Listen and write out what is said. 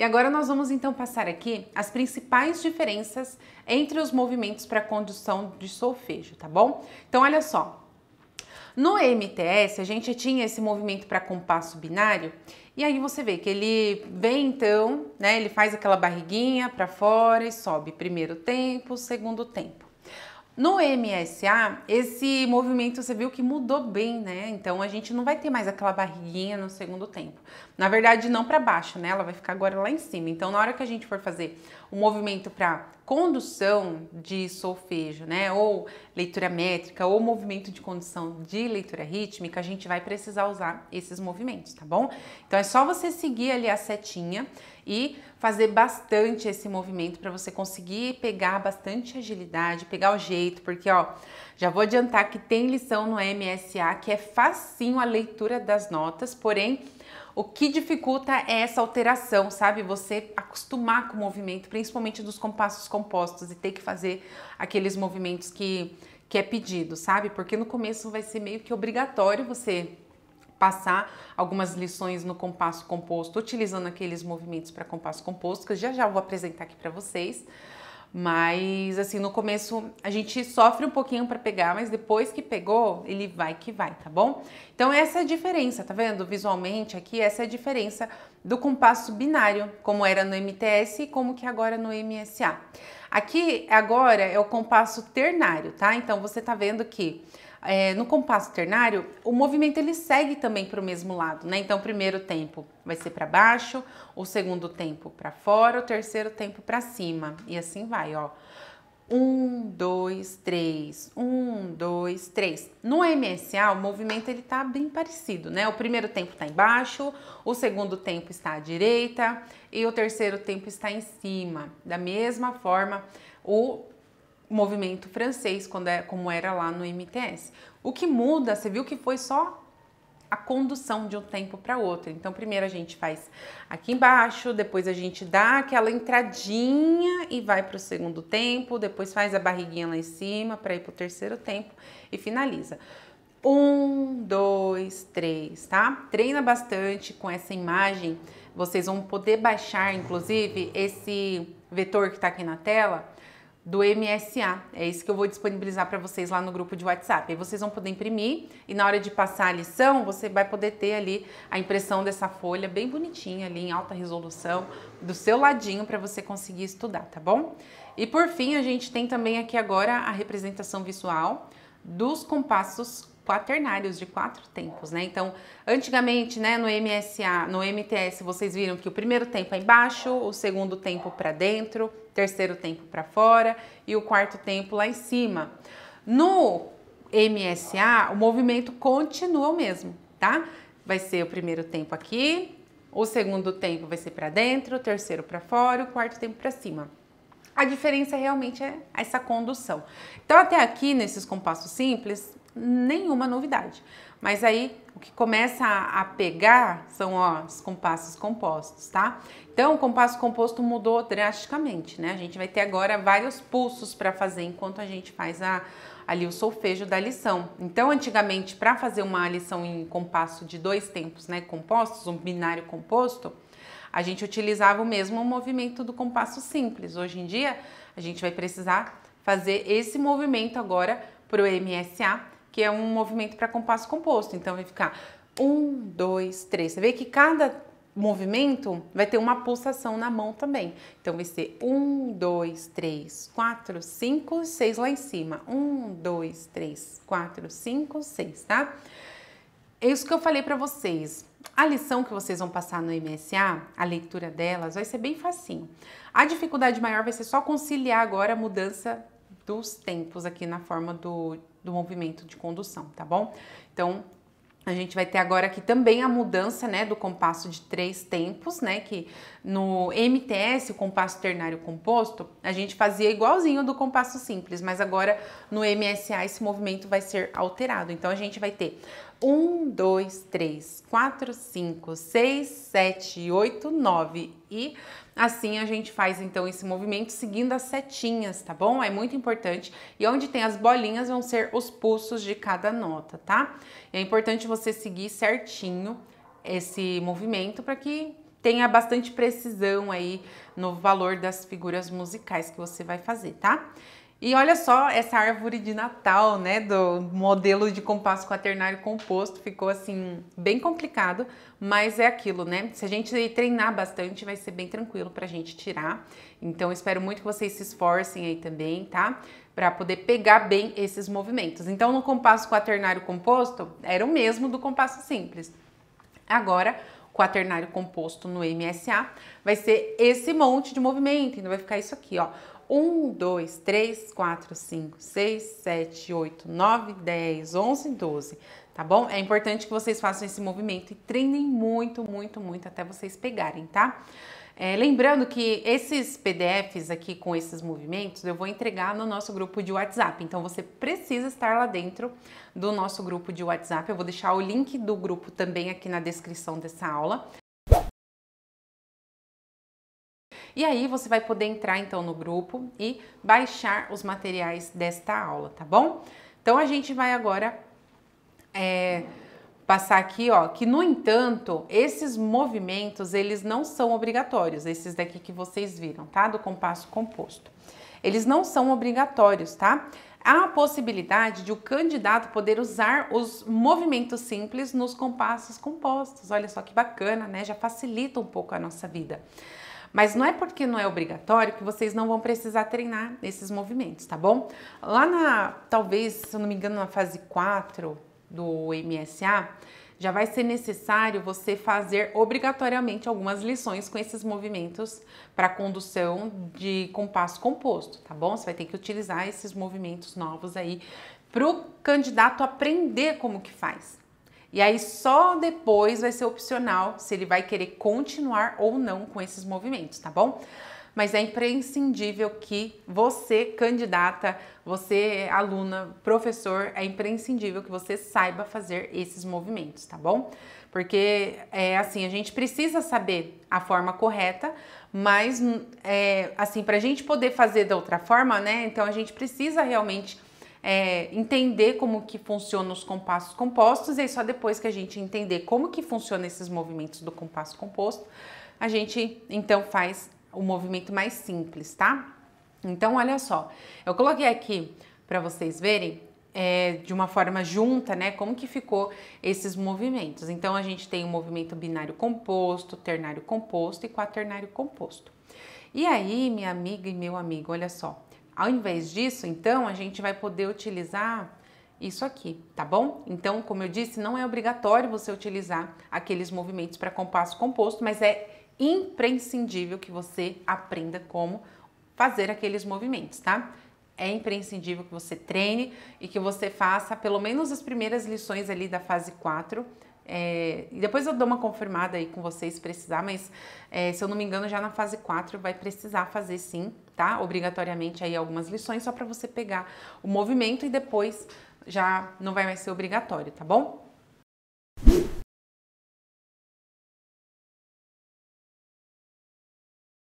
E agora nós vamos então passar aqui as principais diferenças entre os movimentos para condução de solfejo, tá bom? Então olha só. No MTS a gente tinha esse movimento para compasso binário e aí você vê que ele vem então, né, ele faz aquela barriguinha para fora e sobe primeiro tempo, segundo tempo. No MSA, esse movimento você viu que mudou bem, né? Então a gente não vai ter mais aquela barriguinha no segundo tempo. Na verdade, não para baixo, né? Ela vai ficar agora lá em cima. Então, na hora que a gente for fazer o movimento para condução de solfejo, né, ou leitura métrica, ou movimento de condução de leitura rítmica, a gente vai precisar usar esses movimentos, tá bom? Então é só você seguir ali a setinha e fazer bastante esse movimento para você conseguir pegar bastante agilidade, pegar o jeito, porque ó, já vou adiantar que tem lição no MSA que é facinho a leitura das notas, porém o que dificulta é essa alteração, sabe? Você acostumar com o movimento, principalmente dos compassos com compostos e ter que fazer aqueles movimentos que, que é pedido, sabe? Porque no começo vai ser meio que obrigatório você passar algumas lições no compasso composto, utilizando aqueles movimentos para compasso composto, que já já vou apresentar aqui para vocês. Mas assim, no começo a gente sofre um pouquinho para pegar, mas depois que pegou, ele vai que vai, tá bom? Então essa é a diferença, tá vendo? Visualmente aqui essa é a diferença do compasso binário, como era no MTS e como que é agora no MSA. Aqui agora é o compasso ternário, tá? Então você tá vendo que é, no compasso ternário, o movimento ele segue também para o mesmo lado, né? Então, o primeiro tempo vai ser para baixo, o segundo tempo para fora, o terceiro tempo para cima e assim vai, ó. Um, dois, três. Um, dois, três. No MSA, o movimento ele tá bem parecido, né? O primeiro tempo está embaixo, o segundo tempo está à direita e o terceiro tempo está em cima. Da mesma forma, o movimento francês, quando é, como era lá no MTS. O que muda, você viu que foi só a condução de um tempo para outro. Então, primeiro a gente faz aqui embaixo, depois a gente dá aquela entradinha e vai para o segundo tempo, depois faz a barriguinha lá em cima para ir para o terceiro tempo e finaliza. Um, dois, três, tá? Treina bastante com essa imagem. Vocês vão poder baixar, inclusive, esse vetor que está aqui na tela do MSA. É isso que eu vou disponibilizar para vocês lá no grupo de WhatsApp. Aí vocês vão poder imprimir e na hora de passar a lição, você vai poder ter ali a impressão dessa folha bem bonitinha ali em alta resolução, do seu ladinho para você conseguir estudar, tá bom? E por fim, a gente tem também aqui agora a representação visual dos compassos quaternários, de quatro tempos, né? Então, antigamente, né, no MSA, no MTS, vocês viram que o primeiro tempo é embaixo, o segundo tempo para dentro, terceiro tempo para fora e o quarto tempo lá em cima. No MSA, o movimento continua o mesmo, tá? Vai ser o primeiro tempo aqui, o segundo tempo vai ser para dentro, o terceiro para fora, o quarto tempo para cima. A diferença realmente é essa condução. Então, até aqui, nesses compassos simples, nenhuma novidade. Mas aí o que começa a pegar são ó, os compassos compostos, tá? Então o compasso composto mudou drasticamente, né? A gente vai ter agora vários pulsos para fazer enquanto a gente faz a, ali o solfejo da lição. Então antigamente para fazer uma lição em compasso de dois tempos, né, compostos, um binário composto, a gente utilizava o mesmo movimento do compasso simples. Hoje em dia a gente vai precisar fazer esse movimento agora para o MSA que é um movimento para compasso composto. Então vai ficar um, dois, três. Você vê que cada movimento vai ter uma pulsação na mão também. Então vai ser um, dois, três, quatro, cinco, seis lá em cima. Um, dois, três, quatro, cinco, seis, tá? É isso que eu falei para vocês. A lição que vocês vão passar no MSA, a leitura delas, vai ser bem facinho. A dificuldade maior vai ser só conciliar agora a mudança dos tempos aqui na forma do, do movimento de condução, tá bom? Então, a gente vai ter agora aqui também a mudança, né, do compasso de três tempos, né, que no MTS, o compasso ternário composto, a gente fazia igualzinho do compasso simples, mas agora no MSA esse movimento vai ser alterado. Então a gente vai ter 1, 2, 3, 4, 5, 6, 7, 8, 9 e assim a gente faz então esse movimento seguindo as setinhas, tá bom? É muito importante. E onde tem as bolinhas vão ser os pulsos de cada nota, tá? E é importante você seguir certinho esse movimento para que tenha bastante precisão aí no valor das figuras musicais que você vai fazer, tá? E olha só essa árvore de Natal, né, do modelo de compasso quaternário composto, ficou assim bem complicado, mas é aquilo, né? Se a gente treinar bastante, vai ser bem tranquilo pra gente tirar. Então espero muito que vocês se esforcem aí também, tá? Para poder pegar bem esses movimentos. Então no compasso quaternário composto era o mesmo do compasso simples. Agora quaternário composto no MSA, vai ser esse monte de movimento. Então vai ficar isso aqui, ó. 1, 2, 3, 4, 5, 6, 7, 8, 9, 10, 11, 12, tá bom? É importante que vocês façam esse movimento e treinem muito, muito, muito até vocês pegarem, tá? Tá? É, lembrando que esses PDFs aqui com esses movimentos eu vou entregar no nosso grupo de WhatsApp, então você precisa estar lá dentro do nosso grupo de WhatsApp. Eu vou deixar o link do grupo também aqui na descrição dessa aula. E aí você vai poder entrar então no grupo e baixar os materiais desta aula, tá bom? Então a gente vai agora é, passar aqui, ó, que no entanto, esses movimentos, eles não são obrigatórios, esses daqui que vocês viram, tá? Do compasso composto. Eles não são obrigatórios, tá? Há a possibilidade de o candidato poder usar os movimentos simples nos compassos compostos. Olha só que bacana, né? Já facilita um pouco a nossa vida. Mas não é porque não é obrigatório que vocês não vão precisar treinar esses movimentos, tá bom? Lá na, talvez, se eu não me engano, na fase 4, do MSA, já vai ser necessário você fazer obrigatoriamente algumas lições com esses movimentos para condução de compasso composto, tá bom? Você vai ter que utilizar esses movimentos novos aí para o candidato aprender como que faz. E aí só depois vai ser opcional se ele vai querer continuar ou não com esses movimentos, tá bom? mas é imprescindível que você, candidata, você, aluna, professor, é imprescindível que você saiba fazer esses movimentos, tá bom? Porque é assim, a gente precisa saber a forma correta, mas é, assim, para a gente poder fazer da outra forma, né? Então a gente precisa realmente é, entender como que funcionam os compassos compostos e só depois que a gente entender como que funciona esses movimentos do compasso composto, a gente então faz o movimento mais simples, tá? Então, olha só, eu coloquei aqui para vocês verem é, de uma forma junta, né? Como que ficou esses movimentos. Então, a gente tem o um movimento binário composto, ternário composto e quaternário composto. E aí, minha amiga e meu amigo, olha só. Ao invés disso, então, a gente vai poder utilizar isso aqui, tá bom? Então, como eu disse, não é obrigatório você utilizar aqueles movimentos para compasso composto, mas é imprescindível que você aprenda como fazer aqueles movimentos, tá? É imprescindível que você treine e que você faça pelo menos as primeiras lições ali da fase 4. É, e depois eu dou uma confirmada aí com vocês se precisar, mas é, se eu não me engano, já na fase 4 vai precisar fazer sim, tá? Obrigatoriamente aí algumas lições só para você pegar o movimento e depois já não vai mais ser obrigatório, tá bom?